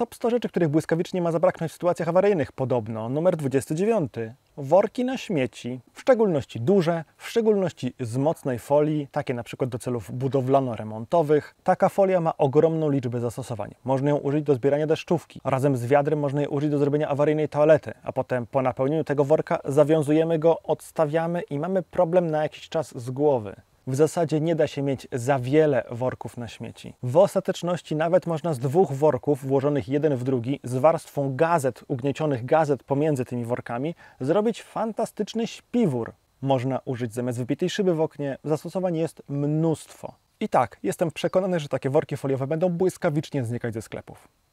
Top 100 rzeczy, których błyskawicznie ma zabraknąć w sytuacjach awaryjnych, podobno. Numer 29. Worki na śmieci, w szczególności duże, w szczególności z mocnej folii, takie na przykład do celów budowlano-remontowych. Taka folia ma ogromną liczbę zastosowań. Można ją użyć do zbierania deszczówki. Razem z wiadrem można je użyć do zrobienia awaryjnej toalety, a potem po napełnieniu tego worka zawiązujemy go, odstawiamy i mamy problem na jakiś czas z głowy w zasadzie nie da się mieć za wiele worków na śmieci. W ostateczności nawet można z dwóch worków włożonych jeden w drugi z warstwą gazet, ugniecionych gazet pomiędzy tymi workami, zrobić fantastyczny śpiwór. Można użyć zamiast wypitej szyby w oknie, zastosowań jest mnóstwo. I tak, jestem przekonany, że takie worki foliowe będą błyskawicznie znikać ze sklepów.